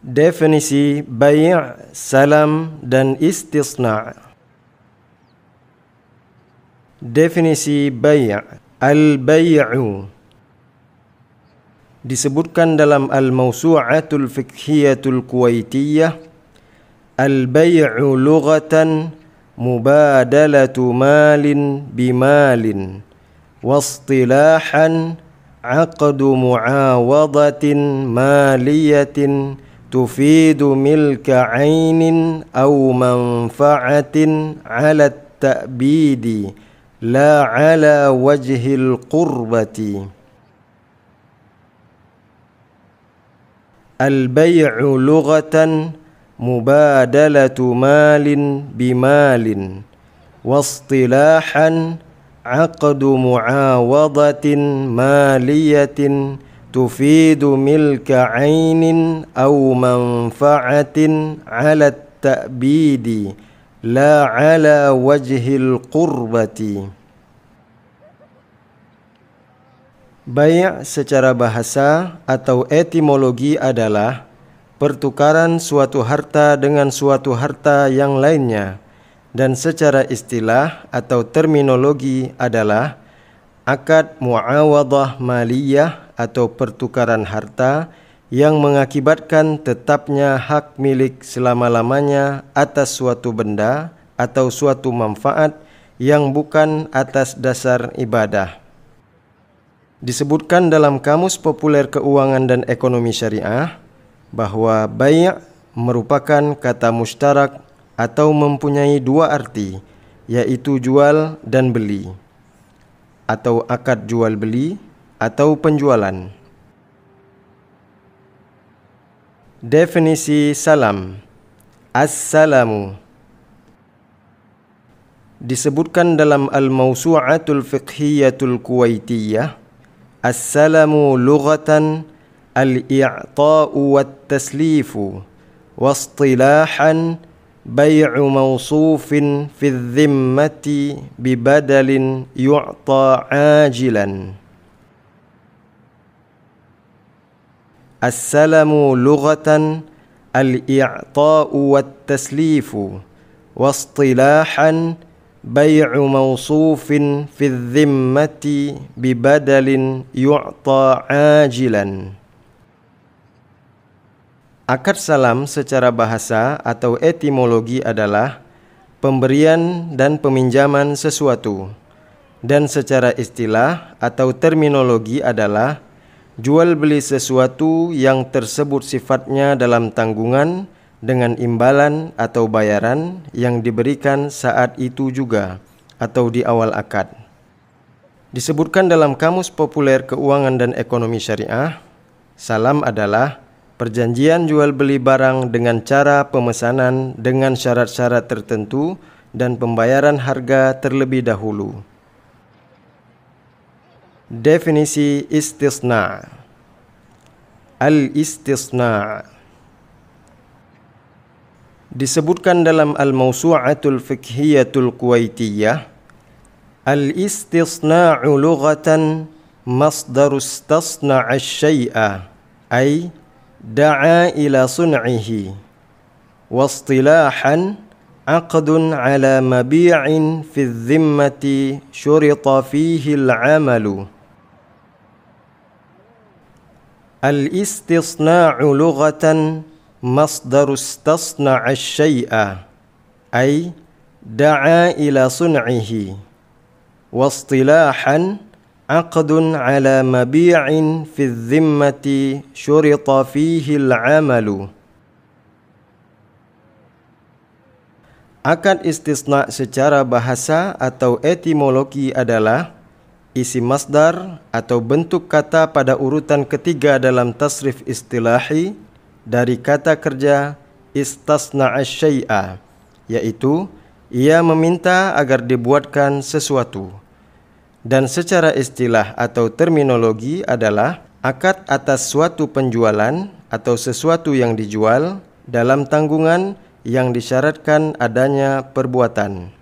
Definisi bayi' salam dan istisna' Definisi bayi' Al-bayi'u Disebutkan dalam Al-Mawsu'atul Fikhiyatul Kuwaitiyah Al-bayi'u lughatan Mubadalatu malin bimalin Wastilahan Aqdu mu'awadatin maliyatin تفيد ملك عين أو منفعة على التأبيد لا على وجه القربة البيع لغة مبادلة مال بمال واصطلاحا عقد معاوضة مالية تفيد ملك عين أو منفعة على at لا على وجه wajhil qurbati secara bahasa atau etimologi adalah pertukaran suatu harta dengan suatu harta yang lainnya dan secara istilah atau terminologi adalah akad muawadah maliyah atau pertukaran harta yang mengakibatkan tetapnya hak milik selama-lamanya atas suatu benda atau suatu manfaat yang bukan atas dasar ibadah. Disebutkan dalam Kamus Populer Keuangan dan Ekonomi Syariah bahwa bayak merupakan kata mustarak atau mempunyai dua arti, yaitu jual dan beli. atau akad jual beli atau penjualan. Definisi salam Assalamu Disebutkan dalam Al-Mawsu'atul Fiqhiyatul Kuwaitiyah Assalamu lughatan al-i'ta'u wa taslifu wa istilahan بيع موصوف في الذمة ببدل يعطى عاجلا السلم لغة الإعطاء والتسليف واصطلاحا بيع موصوف في الذمة ببدل يعطى عاجلاً Akad salam secara bahasa atau etimologi adalah pemberian dan peminjaman sesuatu dan secara istilah atau terminologi adalah jual beli sesuatu yang tersebut sifatnya dalam tanggungan dengan imbalan atau bayaran yang diberikan saat itu juga atau di awal akad. Disebutkan dalam Kamus Populer Keuangan dan Ekonomi Syariah, salam adalah perjanjian jual beli barang dengan cara pemesanan dengan syarat-syarat tertentu dan pembayaran harga terlebih dahulu. Definisi istisna Al-istisna Disebutkan dalam Al-Mawsu'atul Fikhiyatul Kuwaitiyah Al-istisna'u lughatan masdar istasna'a syai'a ay دعا إلى صنعه واصطلاحا عقد على مبيع في الذمة شرط فيه العمل الاستصناع لغة مصدر استصنع الشيء أي دعا إلى صنعه واصطلاحا عقد على مبيع في الذمة شرط فيه العمل Akad istisna secara bahasa atau etimologi adalah isi masdar atau bentuk kata pada urutan ketiga dalam tasrif istilahi dari kata kerja istasna syai'a yaitu ia meminta agar dibuatkan sesuatu dan secara istilah atau terminologi adalah akad atas suatu penjualan atau sesuatu yang dijual dalam tanggungan yang disyaratkan adanya perbuatan.